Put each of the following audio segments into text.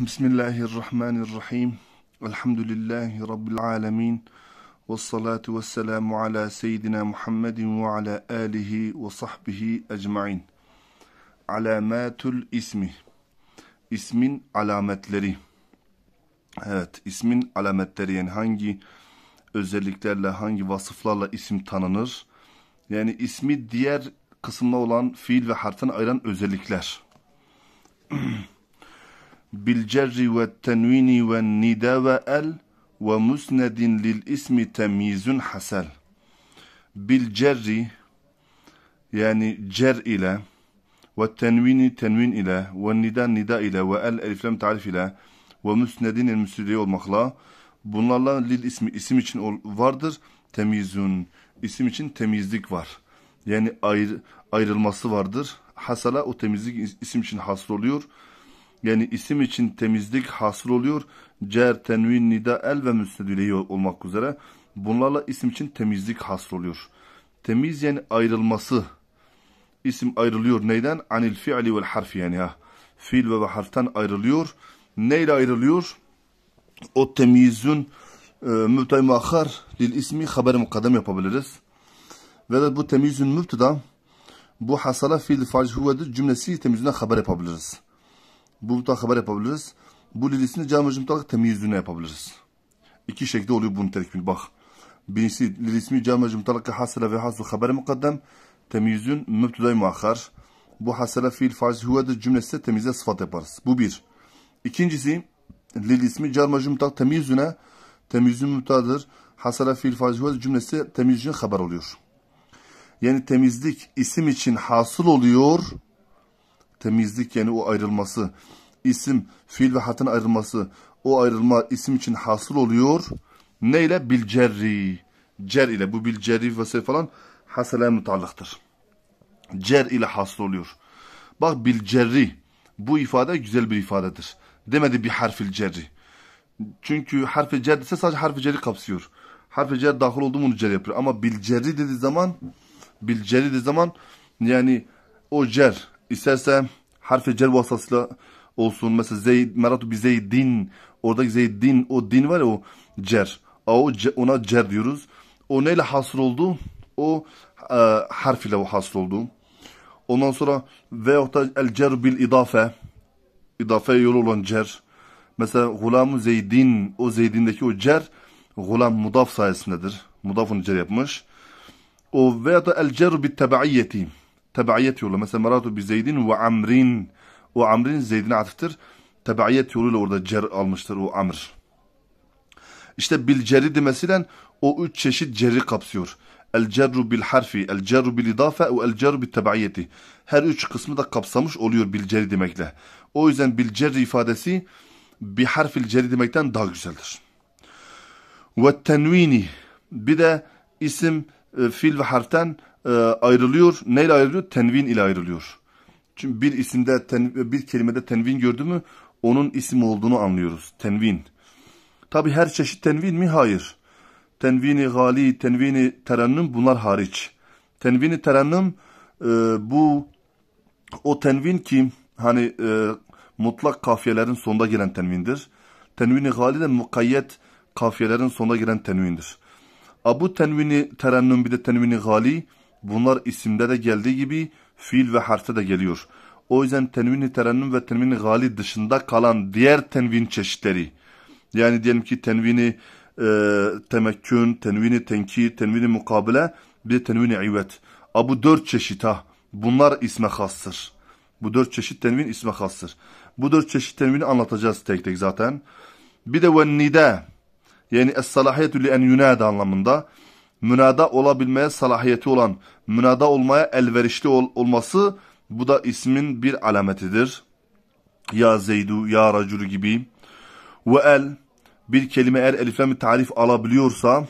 Bismillahirrahmanirrahim. Elhamdülillahi Rabbil alemin. Ve salatu ve selamu ala seyyidina Muhammedin ve ala alihi ve sahbihi ecmain. Alamatul ismi. İsmin alametleri. Evet, ismin alametleri yani hangi özelliklerle, hangi vasıflarla isim tanınır? Yani ismi diğer kısımda olan fiil ve harften ayıran özellikler. bil ve ve nida بالجر والتنوين والندى وال ومسند للاسم تمييز bil بالجر yani cer ile ve tenvini tenvin ile ve nida nida ile ve el eliflem tarif ile ve müsnedin el müsnedi olmakla bunlarla lil ismi isim için vardır temizun isim için temizlik var. Yani ayrı, ayrılması vardır. Hasala o temizlik isim için hasıl oluyor yani isim için temizlik hasıl oluyor. Cer, tenvin, nida, el ve müstedüleyi olmak üzere. Bunlarla isim için temizlik hasıl oluyor. Temiz yani ayrılması. İsim ayrılıyor neyden? Anil fiili vel harfi yani ha. Fiil ve, ve harften ayrılıyor. Neyle ayrılıyor? O temizün e, mübtay muakhar dil ismi haber mukaddem yapabiliriz. Ve de bu temizün mübtida bu hasala fiil facihuvedir cümlesi temizüne haber yapabiliriz. Bu buluttan haber yapabiliriz. Bu lilisini cami cımtalık temyizdüğüne yapabiliriz. İki şekilde oluyor bunun tekmil bak. Birincisi lilismi cami cımtalıkı hasele ve hasıl haberi mukaddem. Temyizdün mübtüday muakhar. Bu hasele fiil farz huvedir cümlesi temyize sıfat yaparız. Bu bir. İkincisi lil ismi car mecmuttak temyizzüne temyizzün müptadır. Hasara fiil huva'dır cümlesi temyizzün haber oluyor. Yani temizlik isim için hasıl oluyor temizlik yani o ayrılması, isim, fiil ve hatın ayrılması, o ayrılma isim için hasıl oluyor. Ne ile? Bilcerri. Cer ile. Bu bilcerri vesaire falan hasele mutallıktır. Cer ile hasıl oluyor. Bak bilcerri. Bu ifade güzel bir ifadedir. Demedi bir harfil cerri. Çünkü harfi cer ise sadece harfi ceri kapsıyor. Harfi cer dahil oldu mu cer yapıyor. Ama bilcerri dediği zaman bilcerri dediği zaman yani o cer isterse harfi cer vasıtasıyla olsun. Mesela Zeyd, meratu bi Zeydin. Oradaki Zeydin o din var ya o cer. O, ona cer diyoruz. O neyle hasıl oldu? O e, harf ile o hasıl oldu. Ondan sonra veyahut da el cer bil idafe. İdafe yolu olan cer. Mesela gulamu zeydin. O zeydindeki o cer gulam mudaf sayesindedir. Mudafını cer yapmış. O veyahut da el cer bil tebaiyeti tebaiyet yolu. Mesela meratu bi Zeydin ve Amrin. O Amrin Zeyd'ine atıftır. Tebaiyet yoluyla orada cer almıştır o Amr. İşte bil ceri demesiyle o üç çeşit ceri kapsıyor. El cerru bil harfi, el cerru bil idafe ve el cerru bil tebaiyeti. Her üç kısmı da kapsamış oluyor bil ceri demekle. O yüzden bil cerri ifadesi bir harfil ceri demekten daha güzeldir. Ve tenvini bir de isim e, fil ve harften e, ayrılıyor. Neyle ayrılıyor? Tenvin ile ayrılıyor. Çünkü bir isimde ten, bir kelimede tenvin gördü mü onun isim olduğunu anlıyoruz. Tenvin. Tabi her çeşit tenvin mi? Hayır. Tenvini gali, tenvini terennüm bunlar hariç. Tenvini terennüm e, bu o tenvin ki hani e, mutlak kafiyelerin sonunda gelen tenvindir. Tenvini gali de mukayyet kafiyelerin sonuna giren tenvindir. Abu tenvini terennüm bir de tenvini gali bunlar isimde de geldiği gibi fiil ve harfte de geliyor. O yüzden tenvini terennüm ve tenvini gali dışında kalan diğer tenvin çeşitleri yani diyelim ki tenvini e, temekkün, tenvini tenki, tenvini mukabele bir de tenvini ivet. A, dört çeşit ha. Bunlar isme hastır. Bu dört çeşit tenvin isme hastır. Bu dört çeşit tenvini anlatacağız tek tek zaten. Bir de ve nida yani es-salahiyetü li en yunada anlamında münada olabilmeye salahiyeti olan, münada olmaya elverişli ol olması bu da ismin bir alametidir. Ya Zeydu, ya racul gibi. Ve el, bir kelime eğer eliflem tarif alabiliyorsa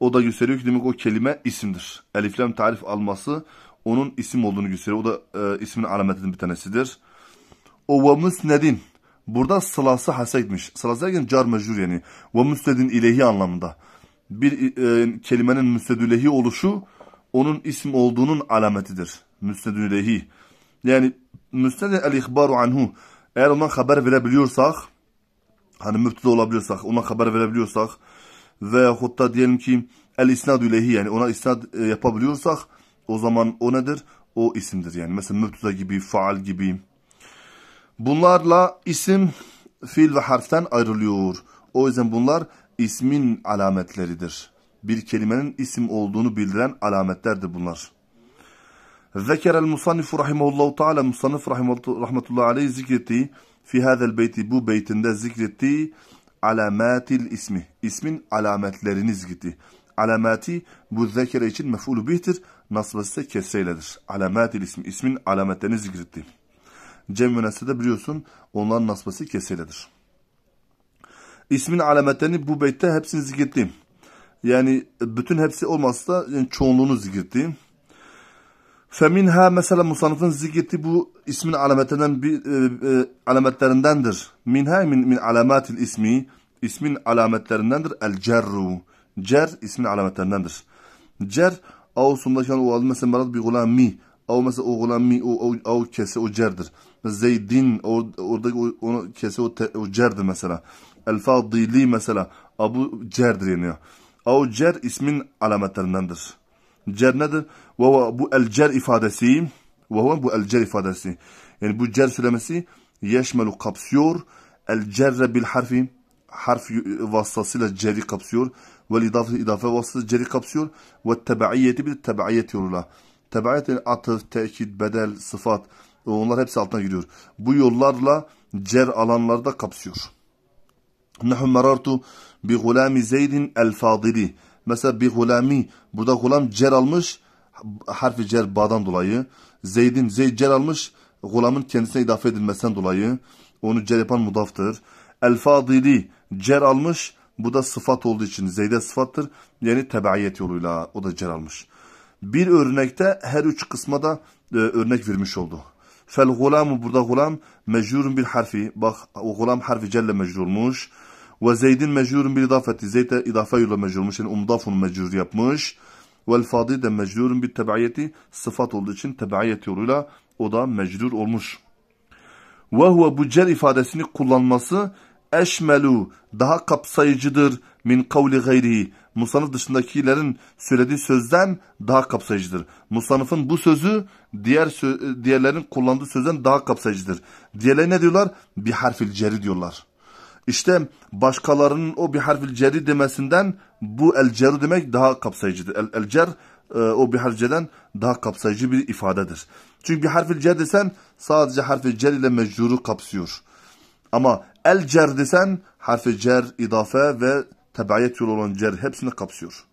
o da gösteriyor ki demek o kelime isimdir. Eliflem tarif alması onun isim olduğunu gösteriyor. O da e, ismin alametinden bir tanesidir. O ve musnedin Burada salası hasegmiş. Sılası derken car mecrur yani. Ve müstedin ilehi anlamında. Bir e, e kelimenin müstedülehi oluşu onun isim olduğunun alametidir. Müstedülehi. Yani müstedin el ihbaru anhu. Eğer ondan haber verebiliyorsak hani müftüde olabiliyorsak, ona haber verebiliyorsak ve hatta diyelim ki el isnad yani ona isnad e, yapabiliyorsak o zaman o nedir? O isimdir yani. Mesela müftüde gibi, faal gibi Bunlarla isim fiil ve harften ayrılıyor. O yüzden bunlar ismin alametleridir. Bir kelimenin isim olduğunu bildiren alametlerdir bunlar. el-Musannif rahimahullahu Taala musannif rahmetullahi aleyh Zikretti, fi hadel beyti bu beytinde zikretti alamatil ismi. ismin alametlerini zikretti. Alamati bu zekere için mef'ulü bihtir. Nasbası ise kesreyledir. Alamatil ismi. ismin alametlerini zikretti. Cem ve Nesre'de biliyorsun onların nasması keseledir. İsmin alametlerini bu beytte hepsini zikrettim. Yani bütün hepsi olmazsa da yani çoğunluğunu Femin ha mesela musanıfın zikrettiği bu ismin alametlerinden bir e, e, alametlerindendir. Minha min, min alamatil ismi ismin alametlerindendir. El cerru. Cer ismin alametlerindendir. Cer Ağustos'undaki o adı mesela bir gulam mi o mesela oğlanmi o o o kese o cerdir. Zeydin or, oradaki o, onu kese o, te, o cerdir mesela. El fadili mesela. Abu cerdir yani. O cer ismin alametlerindendir. Cer nedir? Ve bu el cer ifadesi ve bu el cer ifadesi. Yani bu cer söylemesi yeşmelu kapsıyor. El cerre bil harfi harf vasıtasıyla ceri kapsıyor. Ve idafe, idafe vasıtası ceri kapsıyor. Ve tebaiyeti bir tebaiyet yoluyla. Tebayetin atıf, tekit, bedel, sıfat onlar hepsi altına giriyor. Bu yollarla cer da kapsıyor. Nehum merartu bi gulami zeydin el fadili. Mesela bi gulami burada gulam cer almış harfi cer bağdan dolayı. Zeydin zeyd cer almış gulamın kendisine idafe edilmesinden dolayı. Onu cer yapan mudaftır. El fadili cer almış bu da sıfat olduğu için zeyde sıfattır. Yani tebaiyet yoluyla o da cer almış. Bir örnekte her üç kısma da e, örnek vermiş oldu. Fel gulamu burada gulam mecrurun bir harfi. Bak o gulam harfi celle mecrurmuş. Ve zeydin mecrurun bir idafeti. Zeyde idafe ile mecrurmuş. Yani umdafun mecrur yapmış. Ve fadi de mecrurun bir tebaiyeti. Sıfat olduğu için tebaiyet yoluyla o da mecrur olmuş. Ve huve bu cer ifadesini kullanması eşmelu daha kapsayıcıdır min kavli gayrihi musanıf dışındakilerin söylediği sözden daha kapsayıcıdır. Musanıfın bu sözü diğer sö diğerlerin kullandığı sözden daha kapsayıcıdır. Diğerleri ne diyorlar? Bir harfil ceri diyorlar. İşte başkalarının o bir harfil ceri demesinden bu el ceru demek daha kapsayıcıdır. El, el cer e, o bir harfceden daha kapsayıcı bir ifadedir. Çünkü bir harfil cer desen sadece harfi cer ile mecruru kapsıyor. Ama el cer desen harfi cer, idafe ve tabiiyet yolu olan cer hepsini kapsıyor.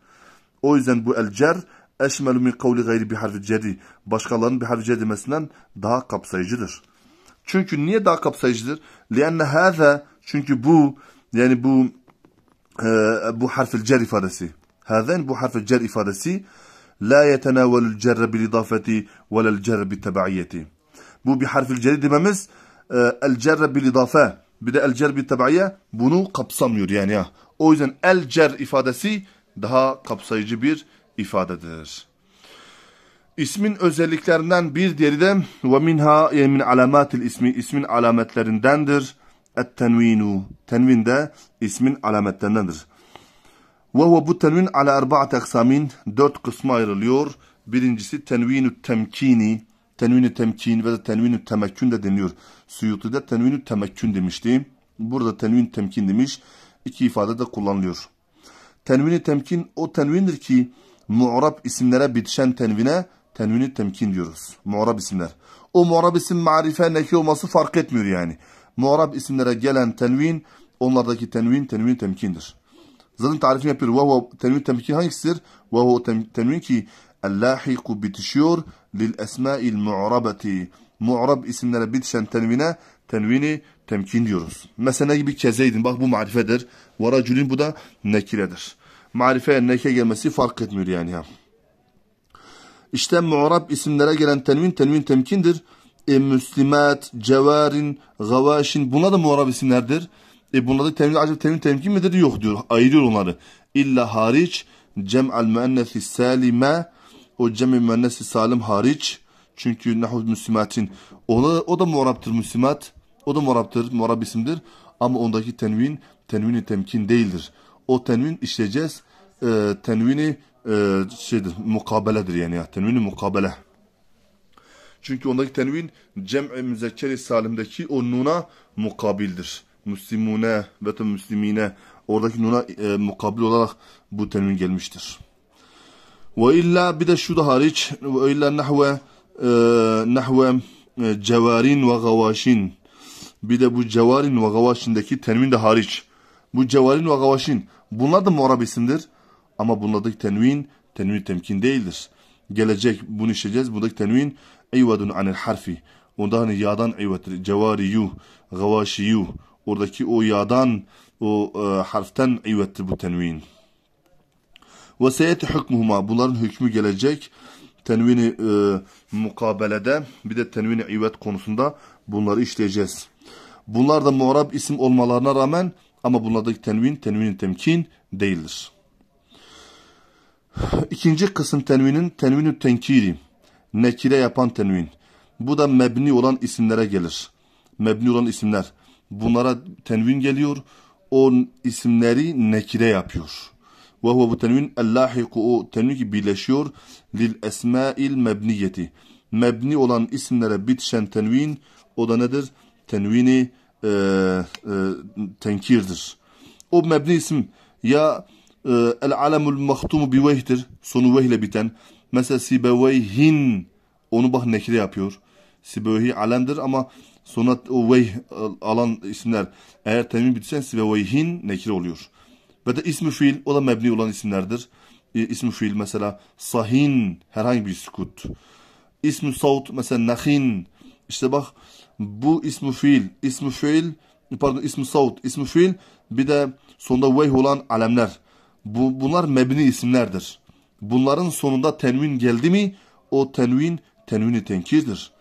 O yüzden bu el cer eşmelü min kavli gayri bir harfi cerri başkalarının bir harfi cerri demesinden daha kapsayıcıdır. Çünkü niye daha kapsayıcıdır? Lianne hâze çünkü bu yani bu e, bu harfil cer ifadesi. Hâzen bu harfil cer ifadesi la yetenavelül cerre bil idafeti velel cerre bil tebaiyeti. Bu bir harfil cer dememiz e, el cerre bil idafe bir de el cer bir tabaiye bunu kapsamıyor yani ya. O yüzden el cer ifadesi daha kapsayıcı bir ifadedir. İsmin özelliklerinden bir diğeri de ve minha yani min alamatil ismi ismin alametlerindendir. Et tenvinu tenvin de ismin alametlerindendir. Ve huve bu tenvin ala erba'at eksamin dört kısma ayrılıyor. Birincisi tenvinu temkini tenvin-i temkin ve de tenvin temekkün de deniyor. Suyuti'de tenvin-i temekkün demişti. Burada tenvin temkin demiş. İki ifade de kullanılıyor. Tenvin-i temkin o tenvindir ki Muarab isimlere bitişen tenvine tenvini temkin diyoruz. Muarab isimler. O Muarab isim marife neki olması fark etmiyor yani. Muarab isimlere gelen tenvin onlardaki tenvin tenvin temkindir. Zaten tarifini yapıyor. Ve tenvin temkin hangisidir? Ve tenvin ki allahiku bitişiyor lil esma'il mu'rabati mu'rab isimlere bitişen tenvine tenvini temkin diyoruz. Mesela gibi kezeydin bak bu marifedir. Ve racülün bu da nekiredir. Marifeye neke gelmesi fark etmiyor yani. Ya. İşte mu'rab isimlere gelen tenvin tenvin temkindir. E, müslimat, cevarin, gavaşin bunlar da mu'rab isimlerdir. E bunlarda temkin acaba temkin temkin midir? Yok diyor. Ayırıyor onları. İlla hariç cem'al müennesi salime o cem-i müennesi salim hariç çünkü nahu müslimatin ona o da muaraptır müslimat o da muaraptır muarab isimdir ama ondaki tenvin tenvini temkin değildir. O tenvin işleyeceğiz. E, tenvini e, şeydir mukabeledir yani ya tenvini mukabele. Çünkü ondaki tenvin cem-i müzekkeri salimdeki o nuna mukabildir. Müslimune ve müslimine oradaki nuna e, mukabil olarak bu tenvin gelmiştir. Ve illa bir de şu da hariç ve illa nahve e, nahve e, cevarin ve gavaşin. Bir de bu cevarin ve gavaşindeki tenvin de hariç. Bu cevarin ve gavaşin bunlar da muarab isimdir. Ama bunlardaki tenvin tenvin temkin değildir. Gelecek bunu işleyeceğiz. Buradaki tenvin eyvadun anil harfi. Onda hani yağdan eyvettir. Cevariyu, gavaşiyu. Oradaki o yadan o e, harften eyvettir bu tenvin. Veseyeti hükmuhuma bunların hükmü gelecek. Tenvini e, mukabelede bir de tenvini ivet konusunda bunları işleyeceğiz. Bunlar da muarab isim olmalarına rağmen ama bunlardaki tenvin tenvinin temkin değildir. İkinci kısım tenvinin tenvinü tenkiri. Nekire yapan tenvin. Bu da mebni olan isimlere gelir. Mebni olan isimler. Bunlara tenvin geliyor. O isimleri nekire yapıyor. Ve huve bu tenvin ellahiku o tenvin ki birleşiyor lil esmail mebniyeti. Mebni olan isimlere bitişen tenvin o da nedir? Tenvini e, e, tenkirdir. O mebni isim ya e, el alemul mahtumu bi vehdir. Sonu vehle biten. Mesela sibeveyhin onu bak nekire yapıyor. Sibevehi alemdir ama sonra o veyh alan isimler eğer tenvin bitsen sibeveyhin nekire oluyor ve de ismi fiil o mebni olan isimlerdir. E, ismi fiil mesela sahin herhangi bir sükut. İsmi saut mesela nahin. İşte bak bu ismi fiil, ismi fiil pardon ismi saut, ismi fiil bir de sonunda veyh olan alemler. Bu, bunlar mebni isimlerdir. Bunların sonunda tenvin geldi mi o tenvin tenvini tenkirdir.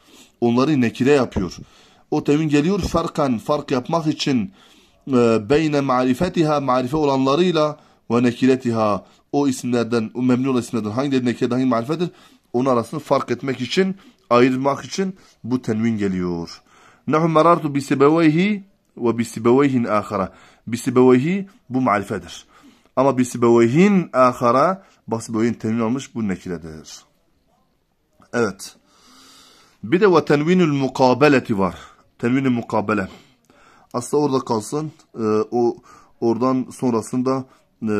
Onları nekire yapıyor. O tenvin geliyor farkan, fark yapmak için e, beyne marifetiha marife olanlarıyla ve nekiretiha o isimlerden, o memnun isimlerden hangi nekiret hangi marifedir? Onun arasını fark etmek için, ayırmak için bu tenvin geliyor. Nehum Nehu merartu bisibeveyhi ve bisibeveyhin ahara. Bisibeveyhi bu marifedir. Ama bisibeveyhin ahara basibeveyhin tenvin almış bu nekiredir. Evet. Bir de ve tenvinül mukabeleti var. Tenvinül mukabele. Aslında orada kalsın. e, o oradan sonrasında e,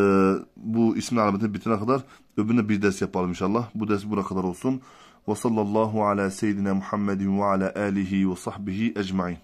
bu ismin alametini bitene kadar öbürüne bir ders yapalım inşallah. Bu ders buna kadar olsun. Ve sallallahu ala seyyidina Muhammedin ve ala alihi ve sahbihi ecmain.